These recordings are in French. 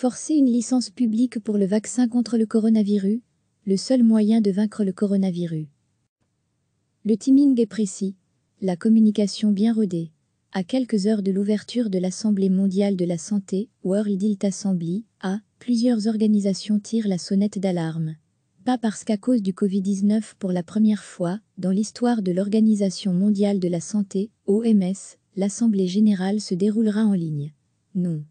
Forcer une licence publique pour le vaccin contre le coronavirus, le seul moyen de vaincre le coronavirus. Le timing est précis, la communication bien rodée. À quelques heures de l'ouverture de l'Assemblée mondiale de la santé, World Health Assembly, A, plusieurs organisations tirent la sonnette d'alarme. Pas parce qu'à cause du Covid-19 pour la première fois, dans l'histoire de l'Organisation mondiale de la santé, OMS, l'Assemblée générale se déroulera en ligne. Non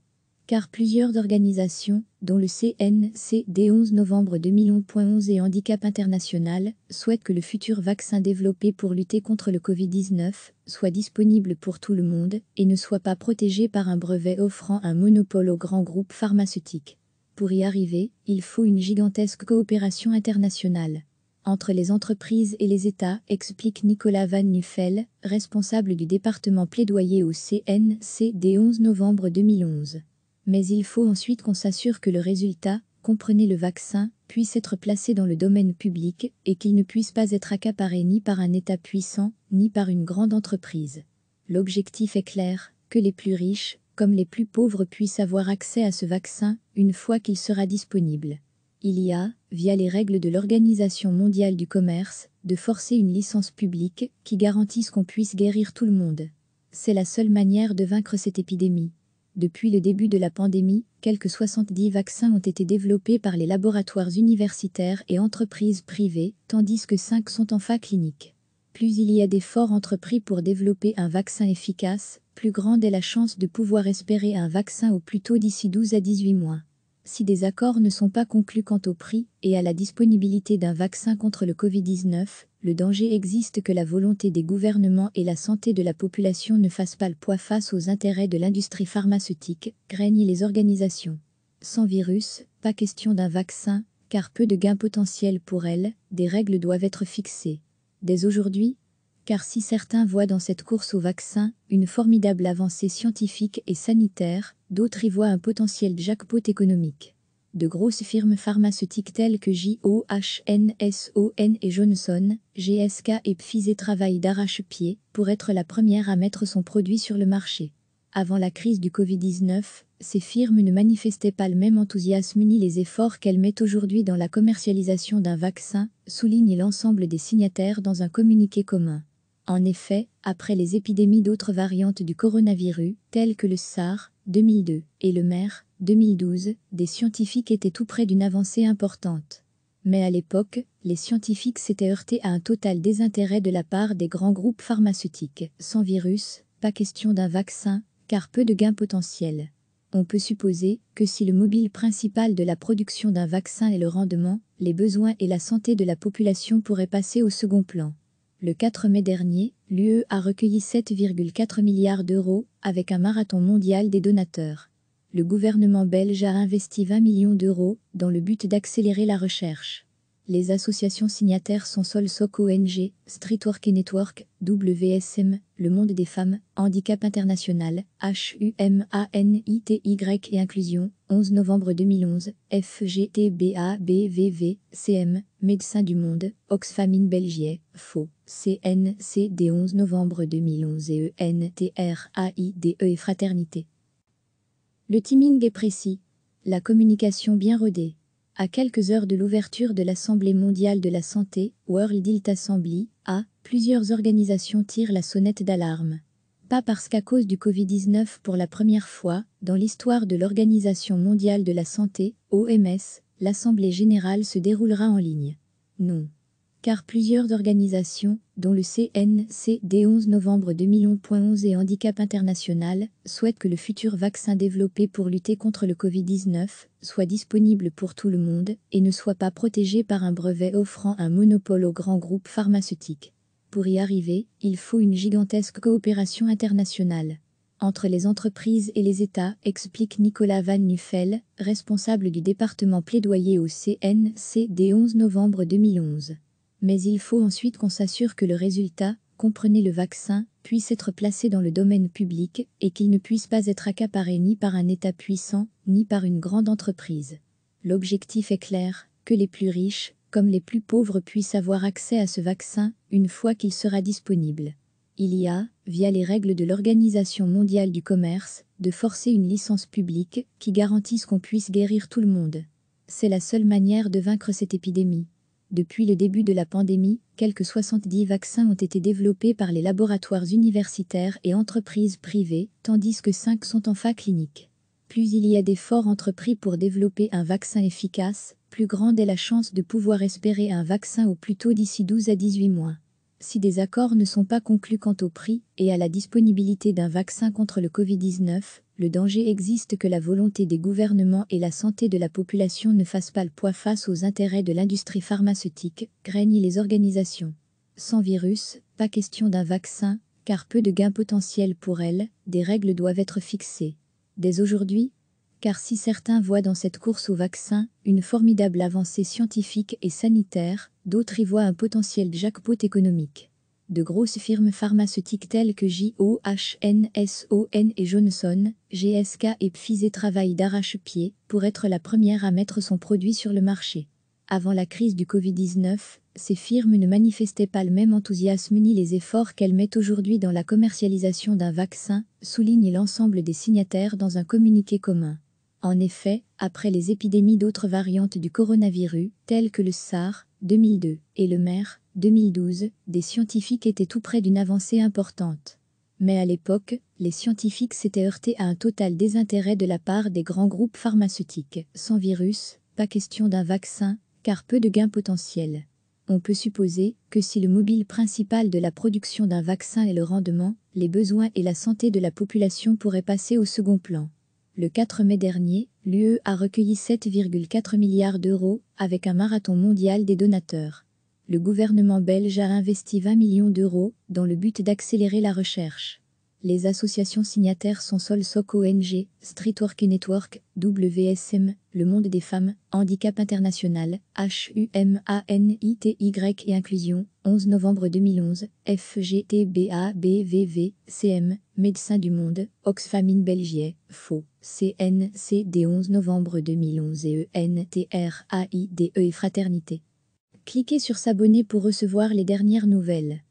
car plusieurs organisations, dont le CNCD 11 novembre 2011.11 et Handicap International, souhaitent que le futur vaccin développé pour lutter contre le Covid-19 soit disponible pour tout le monde et ne soit pas protégé par un brevet offrant un monopole aux grands groupes pharmaceutiques. Pour y arriver, il faut une gigantesque coopération internationale entre les entreprises et les États, explique Nicolas Van Nuffel, responsable du département plaidoyer au CNCD 11 novembre 2011 mais il faut ensuite qu'on s'assure que le résultat, comprenez le vaccin, puisse être placé dans le domaine public et qu'il ne puisse pas être accaparé ni par un État puissant, ni par une grande entreprise. L'objectif est clair, que les plus riches, comme les plus pauvres puissent avoir accès à ce vaccin une fois qu'il sera disponible. Il y a, via les règles de l'Organisation mondiale du commerce, de forcer une licence publique qui garantisse qu'on puisse guérir tout le monde. C'est la seule manière de vaincre cette épidémie. Depuis le début de la pandémie, quelques 70 vaccins ont été développés par les laboratoires universitaires et entreprises privées, tandis que 5 sont en phase clinique. Plus il y a d'efforts entrepris pour développer un vaccin efficace, plus grande est la chance de pouvoir espérer un vaccin au plus tôt d'ici 12 à 18 mois si des accords ne sont pas conclus quant au prix et à la disponibilité d'un vaccin contre le Covid-19, le danger existe que la volonté des gouvernements et la santé de la population ne fassent pas le poids face aux intérêts de l'industrie pharmaceutique, craignent les organisations. Sans virus, pas question d'un vaccin, car peu de gains potentiels pour elle, des règles doivent être fixées. Dès aujourd'hui, car si certains voient dans cette course au vaccin une formidable avancée scientifique et sanitaire, d'autres y voient un potentiel jackpot économique. De grosses firmes pharmaceutiques telles que JOHNSON et Johnson, GSK et Pfizer travaillent d'arrache-pied pour être la première à mettre son produit sur le marché. Avant la crise du Covid-19, ces firmes ne manifestaient pas le même enthousiasme ni les efforts qu'elles mettent aujourd'hui dans la commercialisation d'un vaccin, souligne l'ensemble des signataires dans un communiqué commun. En effet, après les épidémies d'autres variantes du coronavirus, telles que le SARS 2002 et le MERS 2012, des scientifiques étaient tout près d'une avancée importante. Mais à l'époque, les scientifiques s'étaient heurtés à un total désintérêt de la part des grands groupes pharmaceutiques. Sans virus, pas question d'un vaccin, car peu de gains potentiels. On peut supposer que si le mobile principal de la production d'un vaccin est le rendement, les besoins et la santé de la population pourraient passer au second plan. Le 4 mai dernier, l'UE a recueilli 7,4 milliards d'euros avec un marathon mondial des donateurs. Le gouvernement belge a investi 20 millions d'euros dans le but d'accélérer la recherche. Les associations signataires sont SolSoc ONG, Streetwork et Network, WSM, Le Monde des Femmes, Handicap International, HUMANITY et Inclusion, 11 novembre 2011, BVV, CM, Médecins du Monde, Oxfam in Belgique, FO, CNCD 11 novembre 2011 et ENTRAIDE e et Fraternité. Le timing est précis. La communication bien rodée à quelques heures de l'ouverture de l'Assemblée mondiale de la santé, World Health Assembly, A, plusieurs organisations tirent la sonnette d'alarme. Pas parce qu'à cause du Covid-19 pour la première fois, dans l'histoire de l'Organisation mondiale de la santé, OMS, l'Assemblée générale se déroulera en ligne. Non car plusieurs organisations, dont le CNC dès 11 novembre 2011 et Handicap International, souhaitent que le futur vaccin développé pour lutter contre le Covid-19 soit disponible pour tout le monde et ne soit pas protégé par un brevet offrant un monopole aux grands groupes pharmaceutiques. Pour y arriver, il faut une gigantesque coopération internationale entre les entreprises et les États, explique Nicolas Van Nuffel, responsable du département plaidoyer au CNC 11 novembre 2011. Mais il faut ensuite qu'on s'assure que le résultat, comprenez le vaccin, puisse être placé dans le domaine public et qu'il ne puisse pas être accaparé ni par un État puissant, ni par une grande entreprise. L'objectif est clair, que les plus riches, comme les plus pauvres puissent avoir accès à ce vaccin une fois qu'il sera disponible. Il y a, via les règles de l'Organisation mondiale du commerce, de forcer une licence publique qui garantisse qu'on puisse guérir tout le monde. C'est la seule manière de vaincre cette épidémie. Depuis le début de la pandémie, quelques 70 vaccins ont été développés par les laboratoires universitaires et entreprises privées, tandis que 5 sont en phase clinique. Plus il y a d'efforts entrepris pour développer un vaccin efficace, plus grande est la chance de pouvoir espérer un vaccin au plus tôt d'ici 12 à 18 mois. Si des accords ne sont pas conclus quant au prix et à la disponibilité d'un vaccin contre le Covid-19, le danger existe que la volonté des gouvernements et la santé de la population ne fassent pas le poids face aux intérêts de l'industrie pharmaceutique, craignent les organisations. Sans virus, pas question d'un vaccin, car peu de gains potentiels pour elle, des règles doivent être fixées. Dès aujourd'hui, car si certains voient dans cette course au vaccin une formidable avancée scientifique et sanitaire, d'autres y voient un potentiel jackpot économique. De grosses firmes pharmaceutiques telles que JOHNSON et Johnson, GSK et Pfizer travaillent d'arrache-pied pour être la première à mettre son produit sur le marché. Avant la crise du Covid-19, ces firmes ne manifestaient pas le même enthousiasme ni les efforts qu'elles mettent aujourd'hui dans la commercialisation d'un vaccin, souligne l'ensemble des signataires dans un communiqué commun. En effet, après les épidémies d'autres variantes du coronavirus, telles que le SARS 2002 et le MERS 2012, des scientifiques étaient tout près d'une avancée importante. Mais à l'époque, les scientifiques s'étaient heurtés à un total désintérêt de la part des grands groupes pharmaceutiques. Sans virus, pas question d'un vaccin, car peu de gains potentiels. On peut supposer que si le mobile principal de la production d'un vaccin est le rendement, les besoins et la santé de la population pourraient passer au second plan. Le 4 mai dernier, l'UE a recueilli 7,4 milliards d'euros avec un marathon mondial des donateurs. Le gouvernement belge a investi 20 millions d'euros dans le but d'accélérer la recherche. Les associations signataires sont Sol ONG, Streetwork Network, WSM, Le Monde des Femmes, Handicap International, HUMANITY et Inclusion, 11 novembre 2011, FGTBABVV, CM, Médecins du Monde, Oxfam in Belgique, Faux. CNCD 11 novembre 2011 et ENTRAIDE e et Fraternité. Cliquez sur s'abonner pour recevoir les dernières nouvelles.